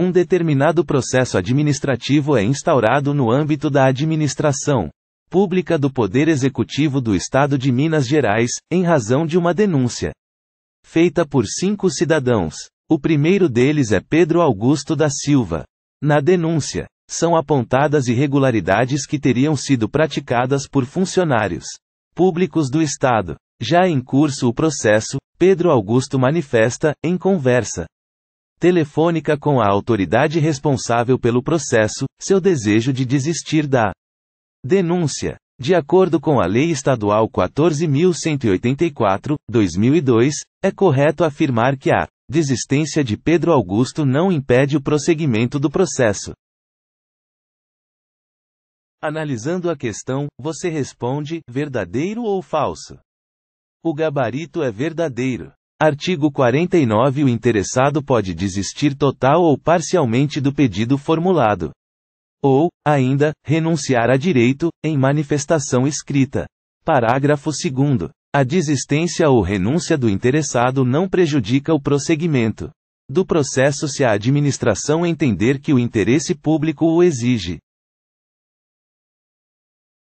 Um determinado processo administrativo é instaurado no âmbito da administração pública do Poder Executivo do Estado de Minas Gerais, em razão de uma denúncia feita por cinco cidadãos. O primeiro deles é Pedro Augusto da Silva. Na denúncia, são apontadas irregularidades que teriam sido praticadas por funcionários públicos do Estado. Já em curso o processo, Pedro Augusto manifesta, em conversa telefônica com a autoridade responsável pelo processo, seu desejo de desistir da denúncia. De acordo com a Lei Estadual 14.184, 2002, é correto afirmar que a desistência de Pedro Augusto não impede o prosseguimento do processo. Analisando a questão, você responde: verdadeiro ou falso? O gabarito é verdadeiro. Artigo 49 O interessado pode desistir total ou parcialmente do pedido formulado. Ou, ainda, renunciar a direito, em manifestação escrita. Parágrafo 2. A desistência ou renúncia do interessado não prejudica o prosseguimento do processo se a administração entender que o interesse público o exige.